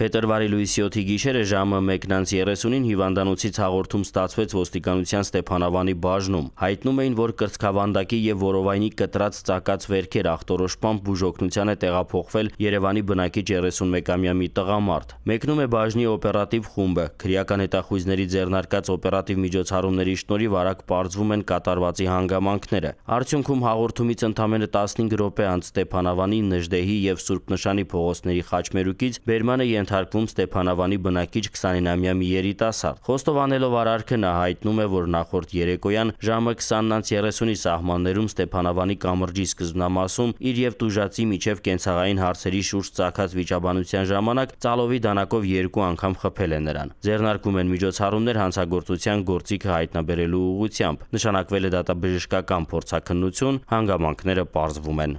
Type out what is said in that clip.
Փետրվարի լույսի 7-ի գիշերը ժամը 1:30-ին հիվանդանոցից հաղորդում ստացվեց ոստիկանության Ստեփանավանի բաժնում։ Հայտնում էին, որ կրծքավանդակի եւ որովայնի կտրած ծակած վերքեր ախտորոշպամբ բուժօգնության է տեղափոխվել Երևանի բնակիչ 31-ամյա մի տղամարդ։ Մեկնում է բաժնի օպերատիվ խումբը։ Քրեական հետախույզների ձեռնարկած օպերատիվ միջոցառումների շնորհիվ արագ պարզվում են կատարվածի հանգամանքները։ Արդյունքում հաղորդումից ընդամենը 15 րոպե անց Ստեփանավանի, Նժդեհի եւ Սուրբ Նշանի փողոցների խաչմերուկից Բերմանը ենթարկվում Ստեփանավանի բնակիչ 29-ամյա մի երիտասարդ։ Խոստովանելով արարքը նա հայտնում է, որ նախորդ երեկոյան ժամը 20:30-ի սահմաններում Ստեփանավանի կամրջի սկզբնամասում իր եւ տուժածի միջև կենցաղային հարցերի շուրջ ցակած վիճաբանության ժամանակ ծալովի դանակով երկու անգամ խփել է նրան։ Ձեռնարկվում են միջոցառումներ հանցագործության գործիքը հայտնաբերելու ուղղությամբ։ Նշանակվել է դատաբժշկական փորձաքննություն, հանգամանքները պարզվում են։